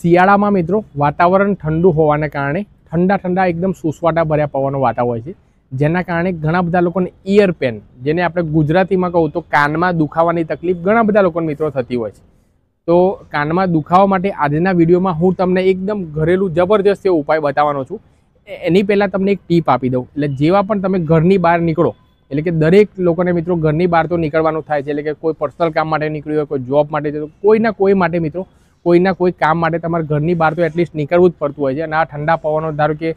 શિયાળામાં મિત્રો વાતાવરણ ઠંડુ હોવાને કારણે ઠંડા ઠંડા એકદમ સુસવાટા ભર્યા પવનો વાતા હોય છે જેના કારણે ઘણા બધા લોકોને ઇયર પેન જેને આપણે ગુજરાતીમાં કહું તો કાનમાં દુખાવાની તકલીફ ઘણા બધા લોકોને મિત્રો થતી હોય છે તો કાનમાં દુખાવા માટે આજના વિડીયોમાં હું તમને એકદમ ઘરેલું જબરજસ્ત એવો ઉપાય બતાવવાનો છું એની પહેલાં તમને એક ટીપ આપી દઉં એટલે જેવા પણ તમે ઘરની બહાર નીકળો એટલે કે દરેક લોકોને મિત્રો ઘરની બહાર તો નીકળવાનું થાય છે એટલે કે કોઈ પર્સનલ કામ માટે નીકળ્યું હોય કોઈ જોબ માટે કોઈ ના કોઈ માટે મિત્રો કોઈના કોઈ કામ માટે તમારા ઘરની બહાર તો એટલીસ્ટ નીકળવું જ પડતું હોય છે અને આ ઠંડા પવનો ધારો કે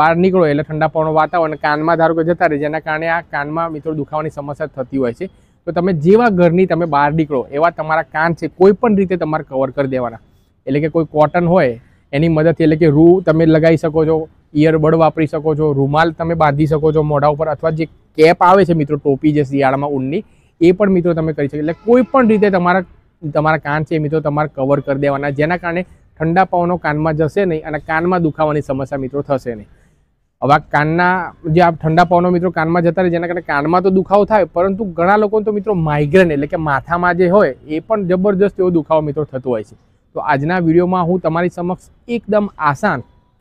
બહાર નીકળો એટલે ઠંડા પવનો વાતાવરણ કાનમાં ધારો કે જતા રહે જેના કારણે આ કાનમાં મિત્રો દુખાવાની સમસ્યા થતી હોય છે તો તમે જેવા ઘરની તમે બહાર નીકળો એવા તમારા કાન છે કોઈ પણ રીતે તમારે કવર કરી દેવાના એટલે કે કોઈ કોટન હોય એની મદદથી એટલે કે રૂ તમે લગાવી શકો છો ઇયરબડ વાપરી શકો છો રૂમાલ તમે બાંધી શકો છો મોઢા ઉપર અથવા જે કેપ આવે છે મિત્રો ટોપી જે શિયાળામાં ઊનની એ પણ મિત્રો તમે કરી શકો એટલે કોઈ પણ રીતે તમારા તમારા કાન છે મિત્રો તમારે કવર કરી દેવાના જેના કારણે ઠંડા પવનો કાનમાં જશે નહીં અને કાનમાં દુખાવાની સમસ્યા મિત્રો થશે નહીં હવે કાનના જે આ ઠંડા પવનો મિત્રો કાનમાં જતા રહે જેના કારણે કાનમાં તો દુખાવો થાય પરંતુ ઘણા લોકો તો મિત્રો માઇગ્રેન એટલે કે માથામાં જે હોય એ પણ જબરજસ્ત એવો દુખાવો મિત્રો થતો હોય છે તો આજના વિડીયોમાં હું તમારી સમક્ષ એકદમ આસાન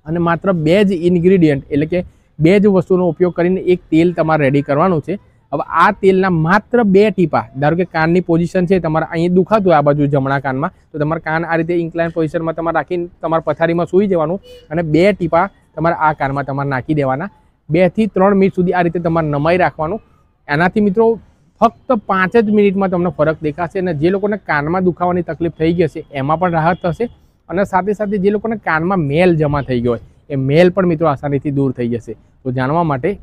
અને માત્ર બે જ ઇન્ગ્રીડિયન્ટ એટલે કે બે જ વસ્તુનો ઉપયોગ કરીને એક તેલ તમારે રેડી કરવાનું છે હવે આ તેલના માત્ર બે ટીપા ધારો કે કાનની પોઝિશન છે તમારે અહીંયા દુખાતું હોય આ બાજુ જમણા કાનમાં તો તમારે કાન આ રીતે ઇન્કલાઇન પોઝિશનમાં તમારે રાખીને તમારે પથારીમાં સૂઈ જવાનું અને બે ટીપા તમારે આ કાનમાં તમારે નાખી દેવાના બેથી ત્રણ મિનિટ સુધી આ રીતે તમારે નમાઈ રાખવાનું એનાથી મિત્રો ફક્ત પાંચ જ મિનિટમાં તમને ફરક દેખાશે અને જે લોકોને કાનમાં દુખાવાની તકલીફ થઈ ગઈ હશે એમાં પણ રાહત થશે અને સાથે સાથે જે લોકોને કાનમાં મેલ જમા થઈ ગયો હોય એ મેલ પણ મિત્રો આસાનીથી દૂર થઈ જશે તો જાણવા માટે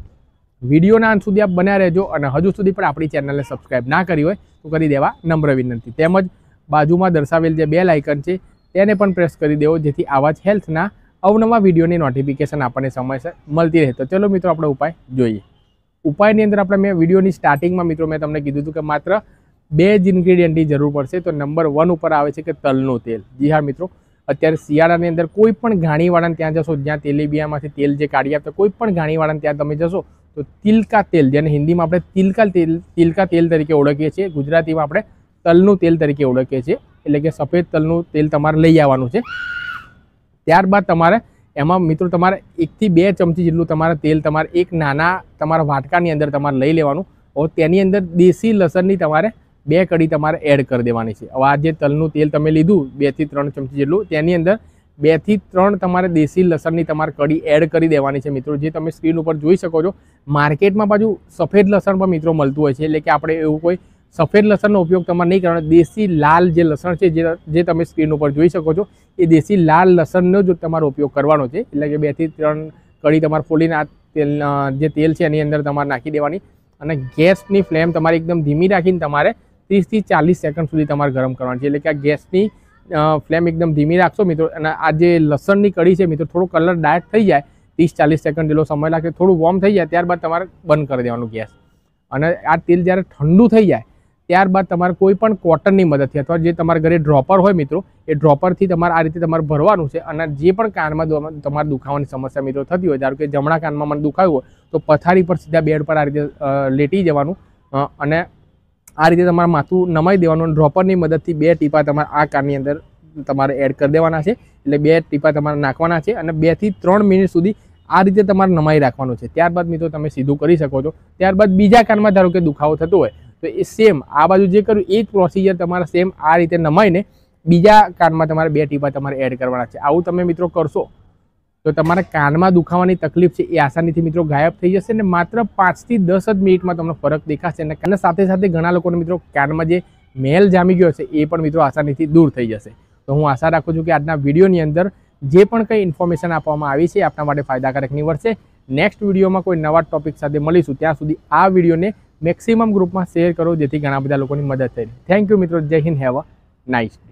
વિડીયોના અંત સુધી આપ બન્યા રહેજો અને હજુ સુધી પણ આપણી ચેનલને સબસ્ક્રાઈબ ના કરી હોય તો કરી દેવા નમ્ર વિનંતી તેમજ બાજુમાં દર્શાવેલ જે બેલ આઇકન છે તેને પણ પ્રેસ કરી દેવો જેથી આવા જ હેલ્થના અવનવા વિડીયોની નોટિફિકેશન આપણને સમયસર મળતી રહે તો ચલો મિત્રો આપણે ઉપાય જોઈએ ઉપાયની અંદર આપણે મેં વિડીયોની સ્ટાર્ટિંગમાં મિત્રો મેં તમને કીધું હતું કે માત્ર બે જ ઇન્ગ્રીડિયન્ટની જરૂર પડશે તો નંબર વન ઉપર આવે છે કે તલનું તેલ જી હા મિત્રો અત્યારે શિયાળાની અંદર કોઈ પણ ઘાણીવાળાને ત્યાં જશો જ્યાં તેલીબિયામાંથી તેલ જે કાઢી આપતા કોઈ પણ ઘાણીવાળાને ત્યાં તમે જશો તો તિલકા તેલ જેને હિન્દીમાં આપણે તિલકા તેલ તિલકા તેલ તરીકે ઓળખીએ છીએ ગુજરાતીમાં આપણે તલનું તેલ તરીકે ઓળખીએ છીએ એટલે કે સફેદ તલનું તેલ તમારે લઈ આવવાનું છે ત્યારબાદ તમારે એમાં મિત્રો તમારે એકથી બે ચમચી જેટલું તમારે તેલ તમારે એક નાના તમારા વાટકાની અંદર તમારે લઈ લેવાનું હવે તેની અંદર દેશી લસણની તમારે બે કડી તમારે એડ કરી દેવાની છે હવે આ જે તલનું તેલ તમે લીધું બેથી ત્રણ ચમચી જેટલું તેની અંદર બેથી ત્રણ તમારે દેશી લસણની તમારે કડી એડ કરી દેવાની છે મિત્રો જે તમે સ્ક્રીન ઉપર જોઈ શકો છો માર્કેટમાં પાછું સફેદ લસણ પણ મિત્રો મળતું હોય છે એટલે કે આપણે એવું કોઈ સફેદ લસણનો ઉપયોગ તમારે નહીં કરવાનો દેશી લાલ જે લસણ છે જે તમે સ્ક્રીન ઉપર જોઈ શકો છો એ દેશી લાલ લસણનો જ તમારો ઉપયોગ કરવાનો છે એટલે કે બેથી ત્રણ કડી તમારે ફોલીને આ તેલ જે તેલ છે એની અંદર તમારે નાખી દેવાની અને ગેસની ફ્લેમ તમારે એકદમ ધીમી રાખીને તમારે ત્રીસથી ચાલીસ સેકન્ડ સુધી તમારે ગરમ કરવાની છે એટલે કે આ ગેસની ફ્લેમ એકદમ ધીમી રાખશો મિત્રો અને આ જે લસણની કડી છે મિત્રો થોડો કલર ડાર્ક થઈ જાય ત્રીસ ચાલીસ સેકન્ડ જેટલો સમય લાગે થોડું વોર્મ થઈ જાય ત્યારબાદ તમારે બંધ કરી દેવાનું ગેસ અને આ તેલ જ્યારે ઠંડુ થઈ જાય ત્યારબાદ તમારે કોઈ પણ કોટનની મદદથી અથવા જે તમારા ઘરે ડ્રોપર હોય મિત્રો એ ડ્રોપરથી તમારે આ રીતે તમારે ભરવાનું છે અને જે પણ કાનમાં તમારે દુખાવાની સમસ્યા મિત્રો થતી હોય ધારો કે જમણા કાનમાં મને દુખાયું હોય તો પથારી પર સીધા બેડ પર આ રીતે લેટી જવાનું અને આ રીતે તમારે માથું નમાઈ દેવાનું ડ્રોપરની મદદથી બે ટીપા તમારે આ કારની અંદર તમારે એડ કરી દેવાના છે એટલે બે ટીપા તમારે નાખવાના છે અને બેથી ત્રણ મિનિટ સુધી આ રીતે તમારે નમાઈ રાખવાનું છે ત્યારબાદ મિત્રો તમે સીધું કરી શકો છો ત્યારબાદ બીજા કાનમાં ધારો કે દુખાવો થતો હોય તો એ સેમ આ બાજુ જે કર્યું એ પ્રોસિજર તમારે સેમ આ રીતે નમાઈને બીજા કાનમાં તમારે બે ટીપા તમારે એડ કરવાના છે આવું તમે મિત્રો કરશો તો તમારા કાનમાં દુખાવાની તકલીફ છે એ આસાનીથી મિત્રો ગાયબ થઈ જશે અને માત્ર પાંચથી દસ જ મિનિટમાં તમને ફરક દેખાશે અને કાનના સાથે સાથે ઘણા લોકોને મિત્રો કાનમાં જે મેલ જામી ગયો છે એ પણ મિત્રો આસાનીથી દૂર થઈ જશે તો હું આશા રાખું છું કે આજના વિડીયોની અંદર જે પણ કંઈ ઇન્ફોર્મેશન આપવામાં આવી છે આપણા માટે ફાયદાકારક નીવડશે નેક્સ્ટ વિડીયોમાં કોઈ નવા ટોપિક સાથે મળીશું ત્યાં સુધી આ વિડીયોને મેક્સિમમ ગ્રુપમાં શેર કરો જેથી ઘણા બધા લોકોની મદદ થઈ થેન્ક યુ મિત્રો જય હિન્દ હેવ અ નાઇસ ડે